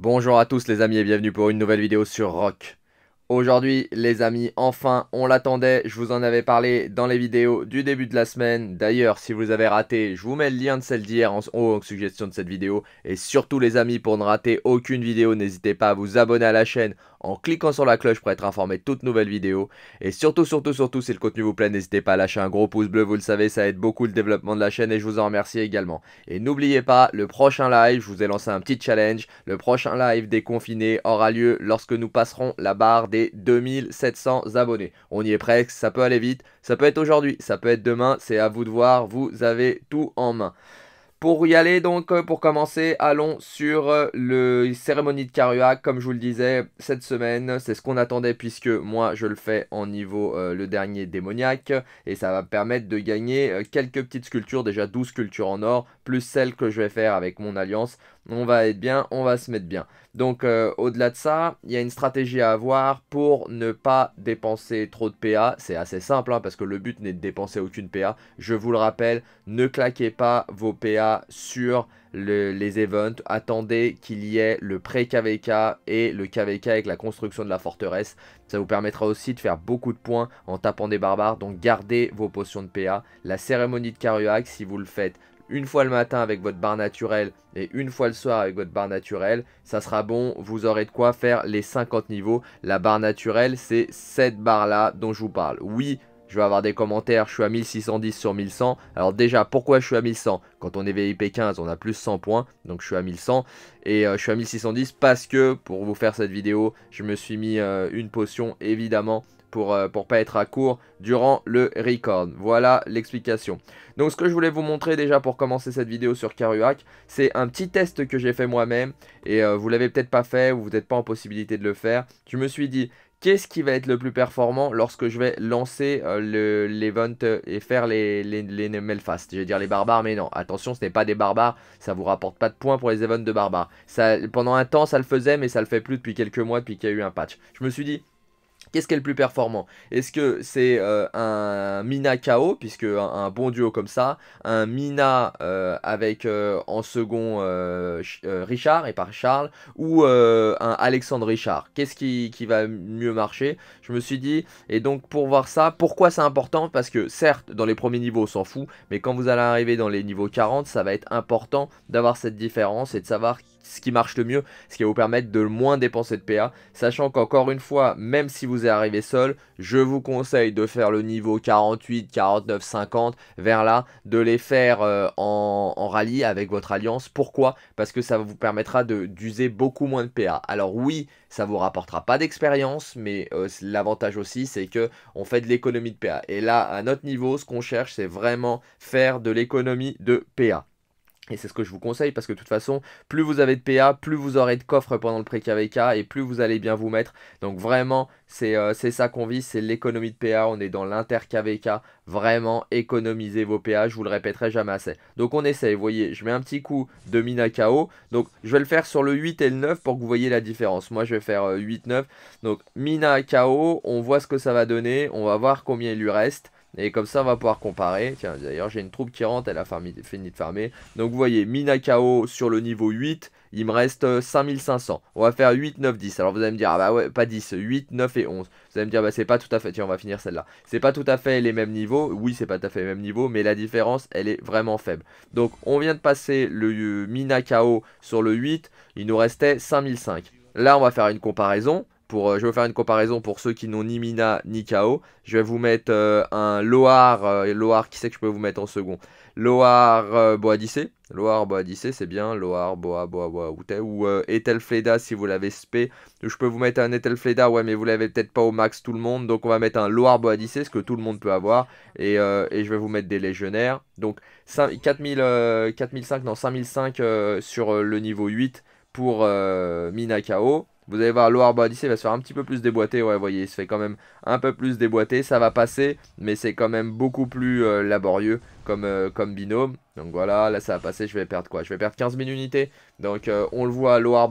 Bonjour à tous les amis et bienvenue pour une nouvelle vidéo sur Rock. Aujourd'hui les amis, enfin on l'attendait, je vous en avais parlé dans les vidéos du début de la semaine. D'ailleurs si vous avez raté, je vous mets le lien de celle d'hier en haut en suggestion de cette vidéo. Et surtout les amis, pour ne rater aucune vidéo, n'hésitez pas à vous abonner à la chaîne en cliquant sur la cloche pour être informé de toutes nouvelles vidéos. Et surtout, surtout, surtout, si le contenu vous plaît, n'hésitez pas à lâcher un gros pouce bleu, vous le savez, ça aide beaucoup le développement de la chaîne et je vous en remercie également. Et n'oubliez pas, le prochain live, je vous ai lancé un petit challenge, le prochain live déconfiné aura lieu lorsque nous passerons la barre des 2700 abonnés. On y est presque, ça peut aller vite, ça peut être aujourd'hui, ça peut être demain, c'est à vous de voir, vous avez tout en main. Pour y aller donc, euh, pour commencer, allons sur euh, le cérémonie de Caruac. Comme je vous le disais, cette semaine, c'est ce qu'on attendait puisque moi je le fais en niveau euh, le dernier démoniaque. Et ça va me permettre de gagner quelques petites sculptures, déjà 12 sculptures en or, plus celles que je vais faire avec mon alliance. On va être bien, on va se mettre bien. Donc au-delà de ça, il y a une stratégie à avoir pour ne pas dépenser trop de PA. C'est assez simple hein, parce que le but n'est de dépenser aucune PA. Je vous le rappelle, ne claquez pas vos PA sur les events. Attendez qu'il y ait le pré-KVK et le KVK avec la construction de la forteresse. Ça vous permettra aussi de faire beaucoup de points en tapant des barbares. Donc gardez vos potions de PA. La cérémonie de Karuak, si vous le faites une fois le matin avec votre barre naturelle et une fois le soir avec votre barre naturelle, ça sera bon, vous aurez de quoi faire les 50 niveaux. La barre naturelle, c'est cette barre-là dont je vous parle. Oui, je vais avoir des commentaires, je suis à 1610 sur 1100. Alors déjà, pourquoi je suis à 1100 Quand on est VIP 15, on a plus 100 points, donc je suis à 1100. Et euh, je suis à 1610 parce que, pour vous faire cette vidéo, je me suis mis euh, une potion, évidemment, pour, ne euh, pas être à court durant le record. Voilà l'explication. Donc ce que je voulais vous montrer déjà pour commencer cette vidéo sur Karuak, c'est un petit test que j'ai fait moi-même. Et vous l'avez peut-être pas fait, ou vous n'êtes pas en possibilité de le faire. Je me suis dit, qu'est-ce qui va être le plus performant lorsque je vais lancer euh, l'event euh, et faire les, les, Melfast. Je vais dire les barbares, mais non, attention, ce n'est pas des barbares, ça vous rapporte pas de points pour les events de barbares. Ça, pendant un temps, ça le faisait, mais ça le fait plus depuis quelques mois, depuis qu'il y a eu un patch. Je me suis dit, Qu'est-ce qui est le plus performant Est-ce que c'est euh, un Mina KO, puisque un, bon duo comme ça, un Mina euh, avec euh, en second Richard et par Charles, ou un Alexandre Richard Qu'est-ce qui, qui, va mieux marcher Je me suis dit, et donc pour voir ça, pourquoi c'est important Parce que certes, dans les premiers niveaux, on s'en fout, mais quand vous allez arriver dans les niveaux 40, ça va être important d'avoir cette différence et de savoir ce qui marche le mieux, ce qui va vous permettre de moins dépenser de PA. Sachant qu'encore une fois, même si vous êtes arrivé seul, je vous conseille de faire le niveau 48, 49, 50 vers là, de les faire euh, en, rallye avec votre alliance. Pourquoi Parce que ça vous permettra d'user beaucoup moins de PA. Alors oui, ça vous rapportera pas d'expérience, mais euh, l'avantage aussi c'est que on fait de l'économie de PA. Et là, à notre niveau, ce qu'on cherche, c'est vraiment faire de l'économie de PA. Et c'est ce que je vous conseille parce que de toute façon, plus vous avez de PA, plus vous aurez de coffre pendant le pré kvk et plus vous allez bien vous mettre. Donc vraiment, c'est euh, ça qu'on vit, c'est l'économie de PA, on est dans l'inter-KVK. Vraiment, économisez vos PA, je vous le répéterai jamais assez. Donc on essaye, vous voyez, je mets un petit coup de Mina KO. Donc je vais le faire sur le 8 et le 9 pour que vous voyez la différence. Moi je vais faire 8-9. Euh, Donc Mina KO, on voit ce que ça va donner, on va voir combien il lui reste. Et comme ça, on va pouvoir comparer. Tiens, d'ailleurs, j'ai une troupe qui rentre, elle a fini de farmer. Donc, vous voyez, Minakao sur le niveau 8, il me reste 5500. Euh, on va faire 8, 9, 10. Alors, vous allez me dire, ah bah ouais, pas 10, 8, 9 et 11. Vous allez me dire, bah c'est pas tout à fait, tiens, on va finir celle-là. C'est pas tout à fait les mêmes niveaux. Oui, c'est pas tout à fait les mêmes niveaux, mais la différence, elle est vraiment faible. Donc, on vient de passer le euh, Minakao sur le 8, il nous restait 5500 Là, on va faire une comparaison. Euh, je vais vous faire une comparaison pour ceux qui n'ont ni Mina ni KO. Je vais vous mettre euh, un Loar. Euh, Loar, qui c'est que je peux vous mettre en second Loar Boadice, Loar Boadice, c'est bien. Loar Boa Boa Boa Ute Ou Etelfleda si vous l'avez SP, Je peux vous mettre un Etelfleda, ouais, mais vous l'avez peut-être pas au max tout le monde. Donc on va mettre un Loar Boadice, ce que tout le monde peut avoir. Et, je vais vous mettre des légionnaires. Donc 5, 4000, 4005, non, 5005 sur le niveau 8 pour Mina KO. Vous allez voir, Loire Badici va se faire un petit peu plus déboîter. Ouais, vous voyez, il se fait quand même un peu plus déboîté Ça va passer, mais c'est quand même beaucoup plus euh, laborieux comme, euh, comme binôme. Donc voilà, là ça va passer. Je vais perdre quoi Je vais perdre 15 000 unités. Donc euh, on le voit, Loire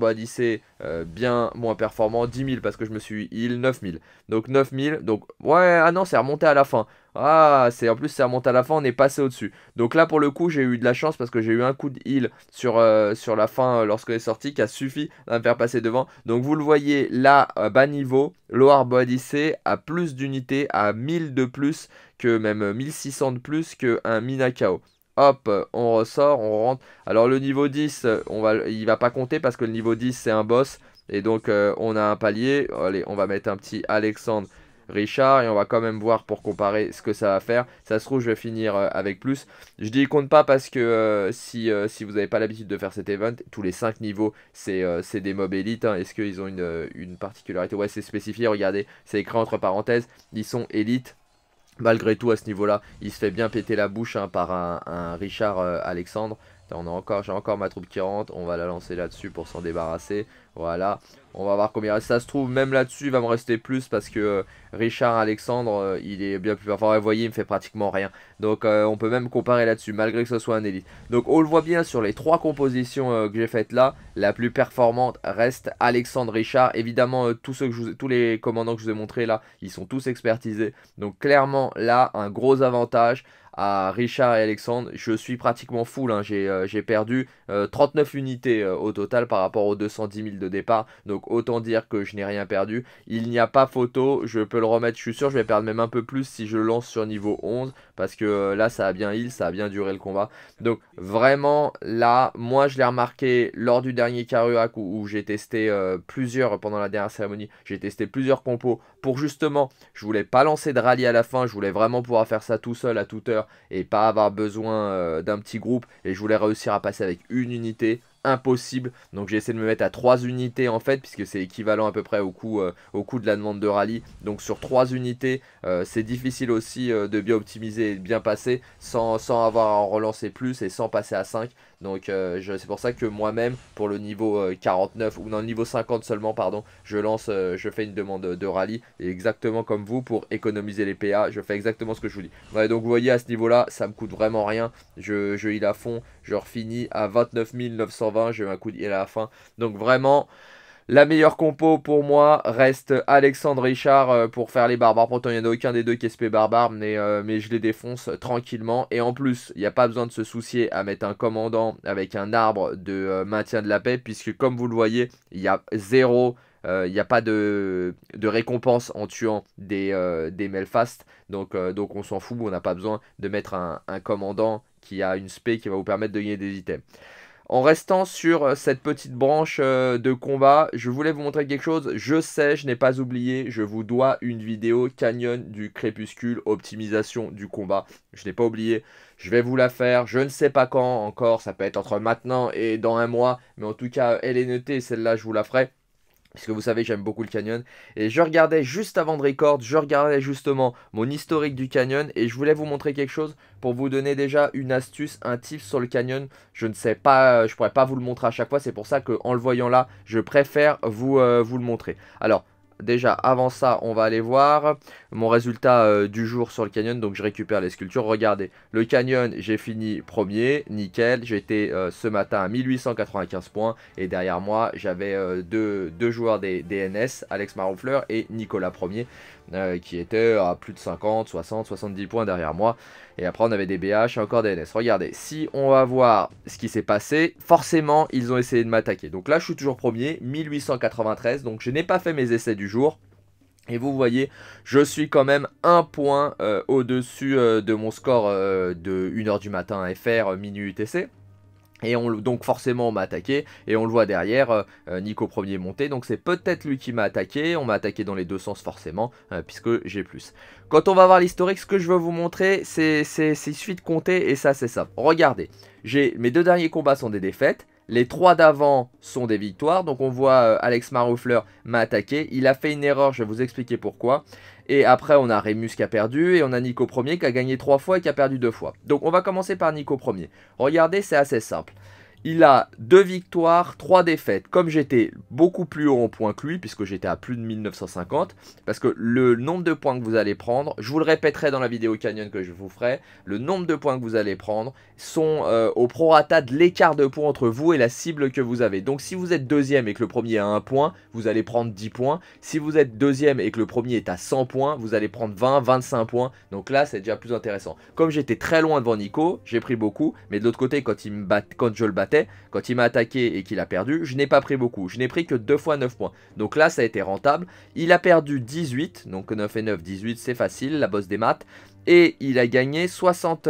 bien moins performant. 10 000 parce que je me suis heal. 9 000. Donc 9 000. Donc ouais, ah non, c'est remonté à la fin. Ah, c'est en plus, ça remonte à la fin, on est passé au-dessus. Donc là, pour le coup, j'ai eu de la chance parce que j'ai eu un coup de heal sur, euh, sur la fin euh, lorsque est sorti qui a suffi à me faire passer devant. Donc vous le voyez là, euh, bas niveau, Boadice a plus d'unités, à 1000 de plus, que même 1600 de plus qu'un Minakao hop, on ressort, on rentre. Alors le niveau 10, on va, il va pas compter parce que le niveau 10 c'est un boss. Et donc on a un palier. Allez, on va mettre un petit Alexandre Richard et on va quand même voir pour comparer ce que ça va faire. Ça se trouve, je vais finir euh, avec plus. Je dis compte pas parce que euh, si, euh, si vous n'avez pas l'habitude de faire cet event, tous les 5 niveaux, c'est des mobs élites. Hein. Est-ce qu'ils ont une, particularité Ouais, c'est spécifié, regardez, c'est écrit entre parenthèses, ils sont élites. Malgré tout, à ce niveau-là, il se fait bien péter la bouche hein, par un, un Richard Alexandre. On a encore, j'ai encore ma troupe qui rentre. On va la lancer là-dessus pour s'en débarrasser. Voilà. On va voir combien Ça se trouve, même là-dessus, il va me rester plus parce que euh, Richard Alexandre, euh, il est bien plus performant. vous voyez, il me fait pratiquement rien. Donc, euh, on peut même comparer là-dessus, malgré que ce soit un élite. Donc, on le voit bien sur les trois compositions que j'ai faites là. La plus performante reste Alexandre Richard. Évidemment, tous, ceux que je tous les commandants que je vous ai montrés là, ils sont tous expertisés. Donc, clairement, là, un gros avantage à Richard et Alexandre. Je suis pratiquement full, hein. euh, j'ai perdu 39 euh, unités euh, au total par rapport aux 210 000 de départ. Donc autant dire que je n'ai rien perdu. Il n'y a pas photo, je peux le remettre, je suis sûr, je vais perdre même un peu plus si je lance sur niveau 11. Parce que là, ça a bien heal, ça a bien duré le combat. Donc vraiment, là, moi je l'ai remarqué lors du dernier Karuak où, j'ai testé plusieurs, pendant la dernière cérémonie, j'ai testé plusieurs compos pour justement, je voulais pas lancer de rallye à la fin, je voulais vraiment pouvoir faire ça tout seul à toute heure et pas avoir besoin euh, d'un petit groupe. Et je voulais réussir à passer avec une unité impossible. Donc j'ai essayé de me mettre à 3 unités en fait, puisque c'est équivalent à peu près au coût, euh, de la demande de rallye. Donc sur 3 unités, euh, c'est difficile aussi de bien optimiser et de bien passer sans, sans avoir à en relancer plus et sans passer à 5. Donc euh, je c'est pour ça que moi-même, pour le niveau 49, euh, ou dans le niveau 50 seulement, pardon, je lance, euh, je fais une demande de rallye, exactement comme vous, pour économiser les PA, je fais exactement ce que je vous dis. Ouais, donc vous voyez, à ce niveau-là, ça me coûte vraiment rien, je, je heal à fond, je refinis à 29 920, j'ai un coup de à la fin. Donc vraiment... La meilleure compo pour moi reste Alexandre Richard euh, pour faire les barbares. Pourtant, il n'y en a aucun des deux qui est spé barbare, mais, euh, mais je les défonce tranquillement. Et en plus, il n'y a pas besoin de se soucier à mettre un commandant avec un arbre de euh, maintien de la paix, puisque comme vous le voyez, il y a zéro il n'y a pas de, de, récompense en tuant des, des Melfast. Donc, donc on s'en fout, on n'a pas besoin de mettre un, un, commandant qui a une spé qui va vous permettre de gagner des items. En restant sur euh, cette petite branche euh, de combat, je voulais vous montrer quelque chose. Je sais, je n'ai pas oublié, je vous dois une vidéo Canyon du crépuscule, optimisation du combat. Je n'ai pas oublié, je vais vous la faire. Je ne sais pas quand encore, ça peut être entre maintenant et dans un mois. Mais en tout cas, elle est celle-là, je vous la ferai. Puisque vous savez, j'aime beaucoup le canyon. Et je regardais juste avant de record, je regardais justement mon historique du canyon. Et je voulais vous montrer quelque chose pour vous donner déjà une astuce, un tip sur le canyon. Je ne sais pas, euh, je pourrais pas vous le montrer à chaque fois. C'est pour ça que en le voyant là, je préfère vous, euh, vous le montrer. Alors, déjà avant ça on va aller voir mon résultat euh, du jour sur le canyon donc je récupère les sculptures regardez le canyon j'ai fini premier nickel j'étais euh, ce matin à 1895 points et derrière moi j'avais euh, deux, deux, joueurs des DNS Alex Maroufleur et Nicolas Premier euh, qui était à plus de 50, 60, 70 points derrière moi. Et après, on avait des BH et encore des NS. Regardez, si on va voir ce qui s'est passé, forcément, ils ont essayé de m'attaquer. Donc là, je suis toujours premier, 1893. Donc je n'ai pas fait mes essais du jour. Et vous voyez, je suis quand même un point euh, au-dessus euh, de mon score de 1h du matin FR, minuit UTC. Et donc forcément on m'a attaqué et on le voit derrière, euh, euh, Nico premier monté, donc c'est peut-être lui qui m'a attaqué, on m'a attaqué dans les deux sens forcément, euh, puisque j'ai plus. Quand on va voir l'historique, ce que je veux vous montrer, c'est suite suite et ça c'est ça. Regardez, j'ai mes deux derniers combats sont des défaites, les trois d'avant sont des victoires. Donc on voit euh, Alex Maroufleur m'a attaqué. Il a fait une erreur, je vais vous expliquer pourquoi. Et après on a Rémus qui a perdu et on a Nico Premier qui a gagné trois fois et qui a perdu deux fois. Donc on va commencer par Nico Premier. Regardez, c'est assez simple. Il a deux victoires, trois défaites. Comme j'étais beaucoup plus haut en points que lui, puisque j'étais à plus de 1950, parce que le nombre de points que vous allez prendre, je vous le répéterai dans la vidéo Canyon que je vous ferai, le nombre de points que vous allez prendre sont euh, au prorata de l'écart de points entre vous et la cible que vous avez. Donc si vous êtes deuxième et que le premier a un point, vous allez prendre 10 points. Si vous êtes deuxième et que le premier est à 100 points, vous allez prendre 20, 25 points. Donc là, c'est déjà plus intéressant. Comme j'étais très loin devant Nico, j'ai pris beaucoup, mais de l'autre côté, quand, il me bat, quand je le bat quand il m'a attaqué et qu'il a perdu, je n'ai pas pris beaucoup. Je n'ai pris que 2 fois 9 points. Donc là, ça a été rentable. Il a perdu 18, donc 9 et 9, 18, c'est facile, la bosse des maths et il a gagné 60, 66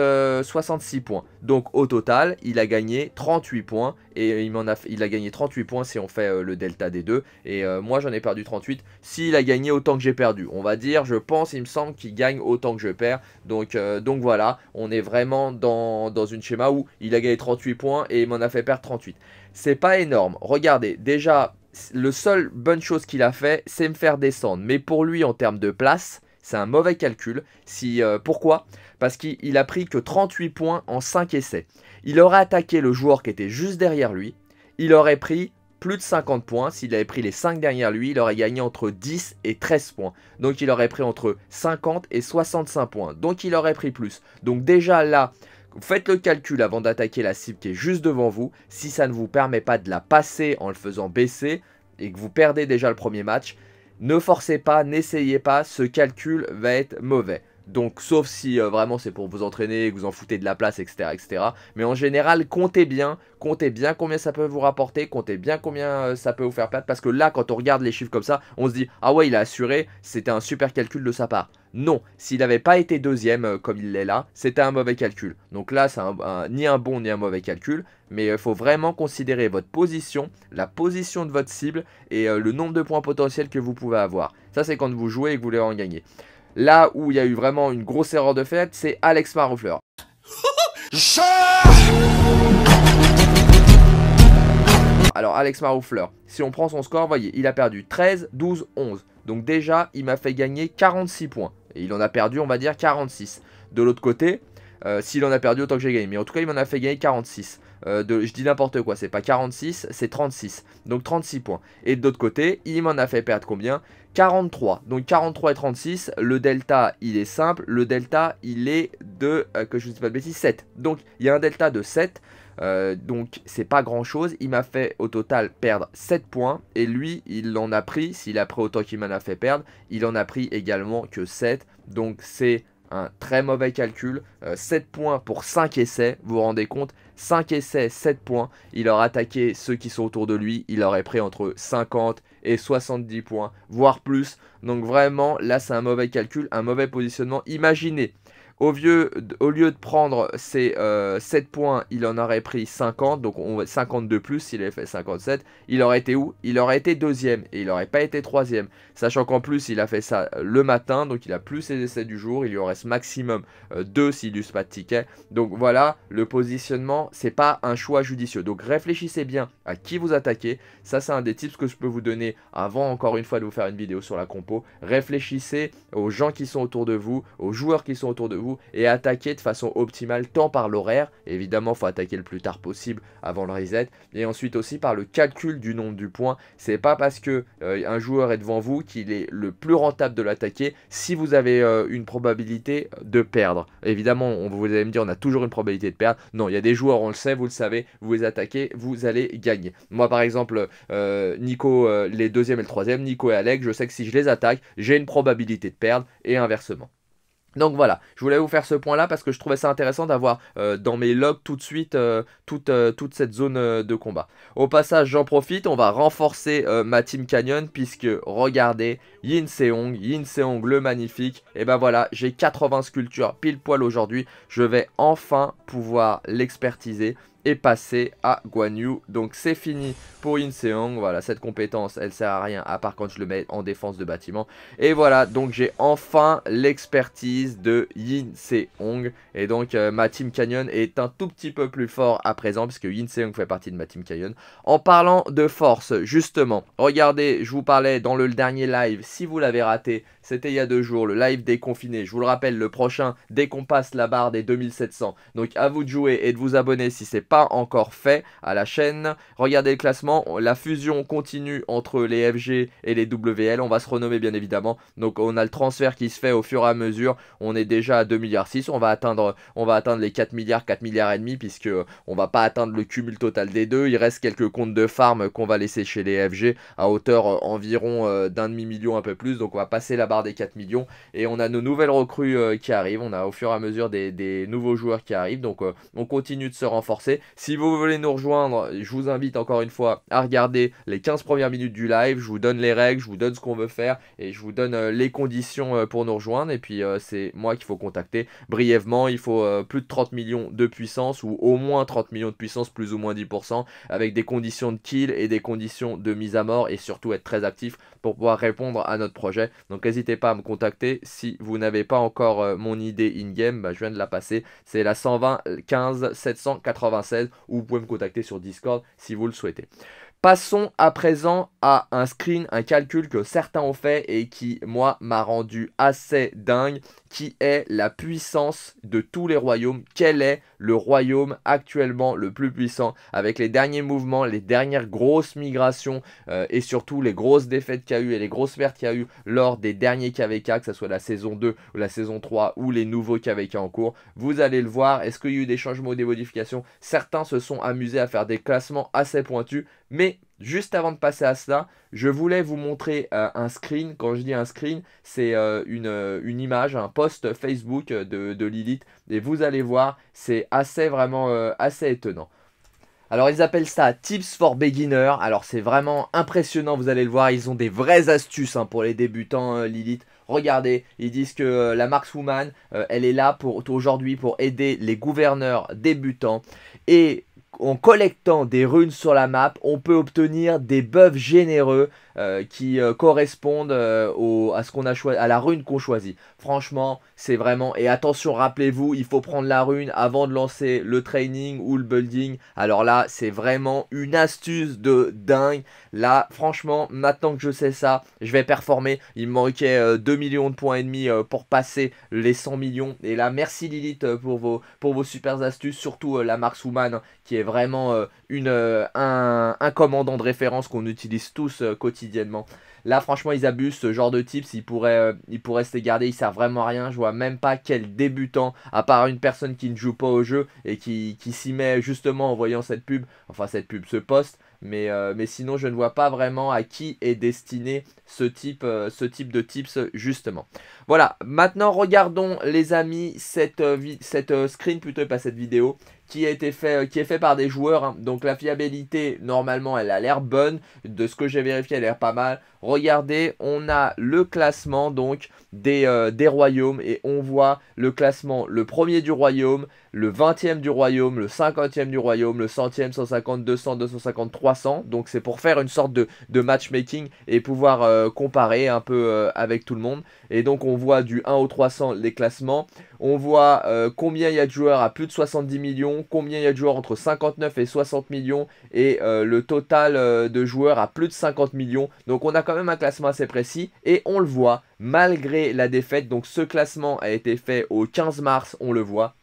euh, points. Donc au total, il a gagné 38 points et il, a, il a gagné 38 points si on fait euh, le delta des deux. Et euh, moi j'en ai perdu 38. S'il a gagné autant que j'ai perdu, on va dire, je pense, il me semble qu'il gagne autant que je perds. Donc, donc voilà, on est vraiment dans, dans une schéma où il a gagné 38 points et il m'en a fait perdre 38. C'est pas énorme. Regardez, déjà, le seul bonne chose qu'il a fait, c'est me faire descendre. Mais pour lui, en termes de place, c'est un mauvais calcul. Si, euh, pourquoi Parce qu'il a pris que 38 points en 5 essais. Il aurait attaqué le joueur qui était juste derrière lui. Il aurait pris plus de 50 points. S'il avait pris les 5 derrière lui, il aurait gagné entre 10 et 13 points. Donc il aurait pris entre 50 et 65 points. Donc il aurait pris plus. Donc déjà là, faites le calcul avant d'attaquer la cible qui est juste devant vous. Si ça ne vous permet pas de la passer en le faisant baisser et que vous perdez déjà le premier match, ne forcez pas, n'essayez pas, ce calcul va être mauvais. Donc sauf si euh, vraiment c'est pour vous entraîner, que vous en foutez de la place, etc., etc. Mais en général, comptez bien, comptez bien combien ça peut vous rapporter, comptez bien combien euh, ça peut vous faire perdre, parce que là, quand on regarde les chiffres comme ça, on se dit, ah ouais, il a assuré, c'était un super calcul de sa part. Non, s'il n'avait pas été deuxième euh, comme il l'est là, c'était un mauvais calcul. Donc là, c'est ni un bon ni un mauvais calcul, mais il euh, faut vraiment considérer votre position, la position de votre cible et euh, le nombre de points potentiels que vous pouvez avoir. Ça, c'est quand vous jouez et que vous voulez en gagner. Là où il y a eu vraiment une grosse erreur de fait, c'est Alex Maroufleur. Alors Alex Maroufleur, si on prend son score, voyez, il a perdu 13, 12, 11. Donc déjà, il m'a fait gagner 46 points. Et il en a perdu, on va dire, 46. De l'autre côté, euh, s'il en a perdu autant que j'ai gagné. Mais en tout cas, il m'en a fait gagner 46. Euh, je dis n'importe quoi, c'est pas 46, c'est 36. Donc 36 points. Et de l'autre côté, il m'en a fait perdre combien 43. Donc 43 et 36, le delta il est simple, le delta il est de, euh, que je vous dis pas de bêtises, 7. Donc il y a un delta de 7. Euh, donc c'est pas grand chose. Il m'a fait au total perdre 7 points. Et lui, il en a pris, s'il a pris autant qu'il m'en a fait perdre, il en a pris également que 7. Donc c'est un très mauvais calcul. 7 euh, points pour 5 essais, vous vous rendez compte 5 essais, 7 points. Il aurait attaqué ceux qui sont autour de lui. Il aurait pris entre 50 et 70 points, voire plus. Donc vraiment, là c'est un mauvais calcul, un mauvais positionnement. Imaginez au lieu, au lieu de prendre ses 7 euh, points, il en aurait pris 50, donc on, 52 plus, s'il avait fait 57. Il aurait été où Il aurait été deuxième et il n'aurait pas été troisième. Sachant qu'en plus, il a fait ça euh, le matin, donc il a plus ses essais du jour. Il lui en reste maximum 2 euh, s'il pas de ticket. Donc voilà, le positionnement, c'est pas un choix judicieux. Donc réfléchissez bien à qui vous attaquez. Ça, c'est un des tips que je peux vous donner avant, encore une fois, de vous faire une vidéo sur la compo. Réfléchissez aux gens qui sont autour de vous, aux joueurs qui sont autour de vous et attaquer de façon optimale tant par l'horaire, évidemment faut attaquer le plus tard possible avant le reset, et ensuite aussi par le calcul du nombre du point. C'est pas parce que euh, un joueur est devant vous qu'il est le plus rentable de l'attaquer si vous avez euh, une probabilité de perdre. Évidemment, on, vous allez me dire on a toujours une probabilité de perdre. Non, il y a des joueurs, on le sait, vous le savez, vous les attaquez, vous allez gagner. Moi par exemple, euh, Nico, les deuxièmes et le troisième, Nico et Alec, je sais que si je les attaque, j'ai une probabilité de perdre et inversement. Donc voilà, je voulais vous faire ce point-là parce que je trouvais ça intéressant d'avoir euh, dans mes logs tout de suite euh, toute, euh, toute, cette zone de combat. Au passage, j'en profite, on va renforcer ma Team Canyon puisque regardez, Yin Seong, Yin Seong le magnifique, et ben voilà, j'ai 80 sculptures pile poil aujourd'hui, je vais enfin pouvoir l'expertiser est passé à Guan Yu. Donc c'est fini pour Yin Seong. Voilà, cette compétence, elle sert à rien, à part quand je le mets en défense de bâtiment. Et voilà, donc j'ai enfin l'expertise de Yin Seong. Et donc euh, ma Team Canyon est un tout petit peu plus fort à présent, puisque Yin Seong fait partie de ma Team Canyon. En parlant de force, justement, regardez, je vous parlais dans le dernier live, si vous l'avez raté, c'était il y a deux jours, le live déconfiné. Je vous le rappelle, le prochain, dès qu'on passe la barre des 2700. Donc à vous de jouer et de vous abonner si c'est pas encore fait à la chaîne. Regardez le classement, la fusion continue entre les FG et les WL. On va se renommer bien évidemment. Donc on a le transfert qui se fait au fur et à mesure. On est déjà à 2 milliards 6. On va atteindre, on va atteindre les 4 milliards, 4 milliards et demi puisque on va pas atteindre le cumul total des deux. Il reste quelques comptes de farm qu'on va laisser chez les FG à hauteur euh, environ euh, d'un demi million un peu plus. Donc on va passer la barre des 4 millions et on a nos nouvelles recrues euh, qui arrivent. On a au fur et à mesure des nouveaux joueurs qui arrivent. Donc on continue de se renforcer si vous voulez nous rejoindre, je vous invite encore une fois à regarder les 15 premières minutes du live. Je vous donne les règles, je vous donne ce qu'on veut faire et je vous donne euh, les conditions euh, pour nous rejoindre. Et puis euh, c'est moi qu'il faut contacter. Brièvement, il faut plus de 30 millions de puissance ou au moins 30 millions de puissance, plus ou moins 10%, avec des conditions de kill et des conditions de mise à mort et surtout être très actif pour pouvoir répondre à notre projet. Donc n'hésitez pas à me contacter. Si vous n'avez pas encore mon idée in-game, bah, je viens de la passer. C'est la 120 15 785 ou vous pouvez me contacter sur Discord si vous le souhaitez. Passons à présent à un screen, un calcul que certains ont fait et qui, moi, m'a rendu assez dingue qui est la puissance de tous les royaumes. Quel est le royaume actuellement le plus puissant avec les derniers mouvements, les dernières grosses migrations euh, et surtout les grosses défaites qu'il y a eu et les grosses pertes qu'il y a eu lors des derniers KVK, que ce soit la saison 2 ou la saison 3 ou les nouveaux KVK en cours. Vous allez le voir, est-ce qu'il y a eu des changements ou des modifications Certains se sont amusés à faire des classements assez pointus, mais Juste avant de passer à cela, je voulais vous montrer euh, un screen. Quand je dis un screen, c'est euh, une, euh, une, image, un post Facebook de, Lilith. Et vous allez voir, c'est assez vraiment assez étonnant. Alors ils appellent ça Tips for Beginner. Alors c'est vraiment impressionnant, vous allez le voir. Ils ont des vraies astuces hein, pour les débutants Lilith. Regardez, ils disent que la markswoman, elle est là pour aujourd'hui pour aider les gouverneurs débutants. Et en collectant des runes sur la map, on peut obtenir des buffs généreux euh, qui euh, correspondent euh, à, ce qu'on à la rune qu'on choisit. Franchement, c'est vraiment. Et attention, rappelez-vous, il faut prendre la rune avant de lancer le training ou le building. Alors là, c'est vraiment une astuce de dingue. Là, franchement, maintenant que je sais ça, je vais performer. Il me manquait 2 euh, millions de points et demi euh, pour passer les 100 millions. Et là, merci Lilith euh, pour vos, pour vos super astuces. Surtout la Mark qui est vraiment un, commandant de référence qu'on utilise tous quotidiennement. Là, franchement, ils abusent. Ce genre de tips, ils pourraient, euh, ils se les garder. Ils servent vraiment à rien. Je vois même pas quel débutant, à part une personne qui ne joue pas au jeu et qui, qui s'y met justement en voyant cette pub, enfin cette pub, ce poste. Mais, euh, mais sinon, je ne vois pas vraiment à qui est destiné ce type, euh, ce type de tips, justement. Voilà, maintenant regardons les amis cette, cette screen, plutôt pas cette vidéo, qui, a été fait, euh, qui est fait par des joueurs. Hein. Donc la fiabilité, normalement, elle a l'air bonne. De ce que j'ai vérifié, elle a l'air pas mal. Regardez, on a le classement donc des, euh, des royaumes et on voit le classement le premier du royaume, le 20e du royaume, le 50e du royaume, le 100e, 150, 200, 250, 300. Donc c'est pour faire une sorte de, de matchmaking et pouvoir euh, comparer un peu avec tout le monde. Et donc on voit du 1 au 300 les classements. On voit euh, combien il y a de joueurs à plus de 70 millions, combien il y a de joueurs entre 59 et 60 millions, et euh, le total euh, de joueurs à plus de 50 millions. Donc on a quand même un classement assez précis, et on le voit, malgré la défaite, donc ce classement a été fait au 15 mars, on le voit,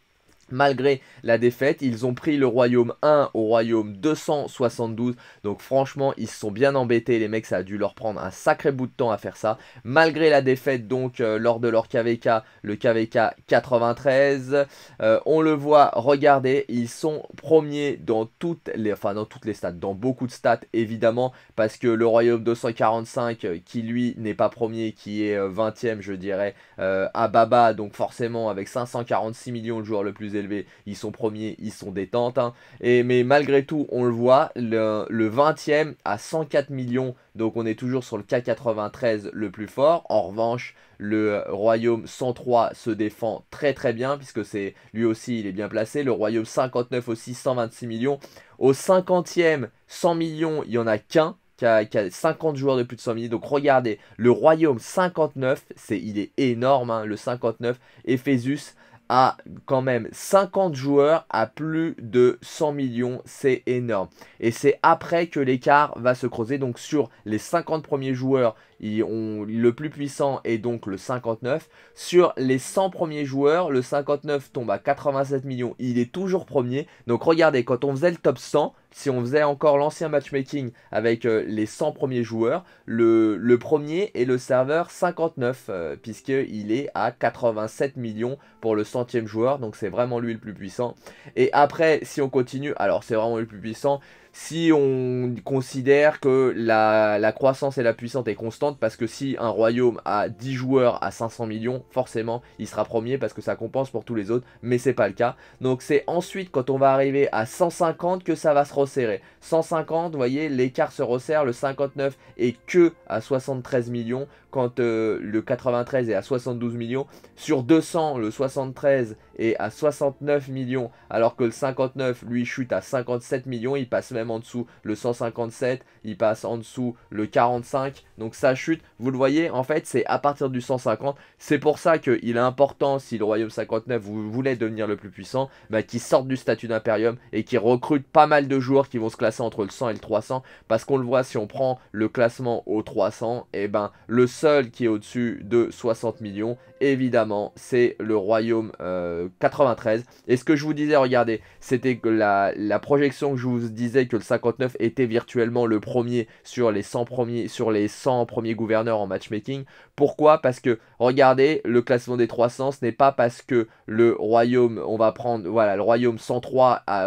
Malgré la défaite, ils ont pris le royaume 1 au royaume 272. Donc franchement, ils se sont bien embêtés. Les mecs, ça a dû leur prendre un sacré bout de temps à faire ça. Malgré la défaite, donc, euh, lors de leur KVK, le KVK 93, euh, on le voit, regardez, ils sont premiers dans toutes les, enfin, dans toutes les stats, dans beaucoup de stats, évidemment, parce que le royaume 245, euh, qui lui n'est pas premier, qui est 20 e je dirais, à Baba. Donc forcément, avec 546 millions, de joueurs le plus élevé ils sont premiers, ils sont détentes. Hein. Et, mais malgré tout, on le voit, le, 20e à 104 millions donc on est toujours sur le K93 le plus fort. En revanche, le royaume 103 se défend très très bien puisque c'est lui aussi il est bien placé. Le royaume 59 aussi 126 millions. Au 50e 100 millions, il n'y en a qu'un qui a, 50 joueurs de plus de 100 millions. Donc regardez, le royaume 59, c'est il est énorme hein. le 59 Ephesus à quand même 50 joueurs à plus de 100 millions, c'est énorme. Et c'est après que l'écart va se creuser, donc sur les 50 premiers joueurs, ils ont, le plus puissant est donc le 59. Sur les 100 premiers joueurs, le 59 tombe à 87 millions, il est toujours premier. Donc regardez, quand on faisait le top 100, si on faisait encore l'ancien matchmaking avec euh, les 100 premiers joueurs, le, premier est le serveur 59, puisque euh, puisqu'il est à 87 millions pour le centième joueur, donc c'est vraiment lui le plus puissant. Et après, si on continue, alors c'est vraiment le plus puissant, si on considère que la, croissance et la puissance est constante, parce que si un royaume a 10 joueurs à 500 millions, forcément il sera premier parce que ça compense pour tous les autres, mais c'est pas le cas. Donc c'est ensuite quand on va arriver à 150 que ça va se 150, vous voyez, l'écart se resserre, le 59 est que à 73 millions quand euh, le 93 est à 72 millions. Sur 200, le 73 est à 69 millions, alors que le 59, lui, chute à 57 millions. Il passe même en dessous le 157, il passe en dessous le 45. Donc ça chute. Vous le voyez, en fait, c'est à partir du 150. C'est pour ça qu'il est important, si le Royaume 59 vous voulez devenir le plus puissant, qui bah, qu'il sorte du statut d'impérium et qu'il recrute pas mal de joueurs qui vont se classer entre le 100 et le 300. Parce qu'on le voit, si on prend le classement au 300, et eh ben le 100 qui est au-dessus de 60 millions, évidemment, c'est le Royaume 93. Euh, Et ce que je vous disais, regardez, c'était que la, la, projection que je vous disais que le 59 était virtuellement le premier sur les 100 premiers, sur les 100 premiers gouverneurs en matchmaking. Pourquoi Parce que, regardez, le classement des 300, ce n'est pas parce que le royaume, on va prendre, voilà, le royaume 103 à,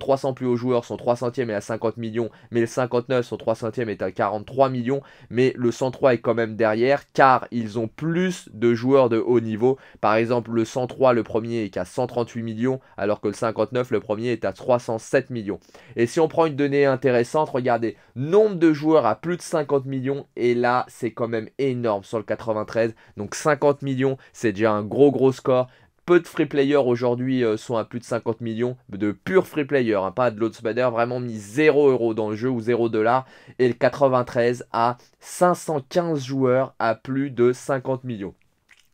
300 plus hauts joueurs, sont 300e et à 50 millions, mais le 59, son 300e est à 43 millions, mais le 103 est quand même derrière, car ils ont plus de joueurs de haut niveau. Par exemple, le 103, le premier, est qu'à 138 millions, alors que le 59, le premier, est à 307 millions. Et si on prend une donnée intéressante, regardez, nombre de joueurs à plus de 50 millions, et là, c'est quand même énorme sur le 93. Donc 50 millions, c'est déjà un gros gros score. Peu de free players aujourd'hui euh, sont à plus de 50 millions, de purs free players, hein, pas de l'autre spider, vraiment mis 0 euros dans le jeu ou 0 dollars. Et le 93 à 515 joueurs à plus de 50 millions.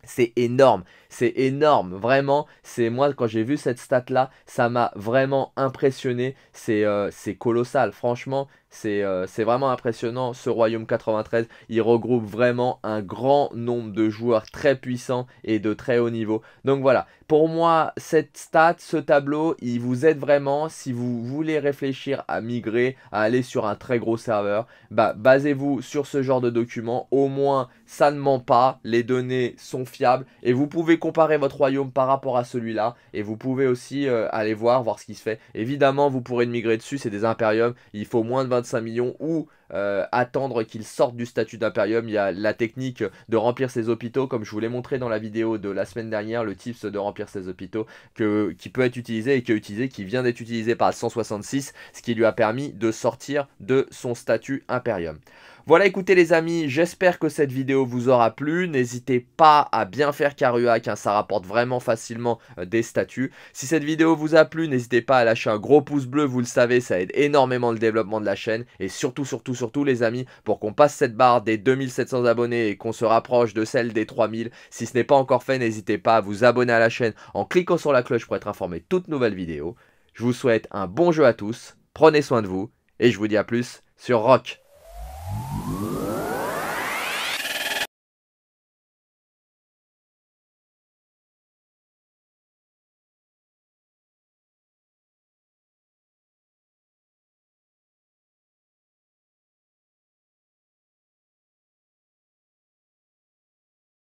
C'est énorme, c'est énorme, vraiment. C'est moi, quand j'ai vu cette stat-là, ça m'a vraiment impressionné. C'est euh, colossal, franchement. Euh, c'est vraiment impressionnant ce Royaume 93. Il regroupe vraiment un grand nombre de joueurs très puissants et de très haut niveau. Donc voilà, pour moi, cette stat, ce tableau, il vous aide vraiment si vous voulez réfléchir à migrer, à aller sur un très gros serveur. Bah, basez-vous sur ce genre de document. Au moins, ça ne ment pas, les données sont fiables et vous pouvez comparer votre royaume par rapport à celui-là. Et vous pouvez aussi euh, aller voir, voir ce qui se fait. Évidemment, vous pourrez migrer dessus, c'est des impériums. Il faut moins de 25 millions ou euh, attendre qu'ils sortent du statut d'impérium. Il y a la technique de remplir ses hôpitaux, comme je vous l'ai montré dans la vidéo de la semaine dernière, le tips de remplir ses hôpitaux, qui peut être utilisé et qui, utilisé, qui vient d'être utilisé par 166, ce qui lui a permis de sortir de son statut impérium. Voilà, écoutez les amis, j'espère que cette vidéo vous aura plu. N'hésitez pas à bien faire Caruac, hein, ça rapporte vraiment facilement euh, des statuts. Si cette vidéo vous a plu, n'hésitez pas à lâcher un gros pouce bleu, vous le savez, ça aide énormément le développement de la chaîne. Et surtout, surtout, surtout les amis, pour qu'on passe cette barre des 2700 abonnés et qu'on se rapproche de celle des 3000. Si ce n'est pas encore fait, n'hésitez pas à vous abonner à la chaîne en cliquant sur la cloche pour être informé de toutes nouvelles vidéos. Je vous souhaite un bon jeu à tous, prenez soin de vous, et je vous dis à plus sur Rock.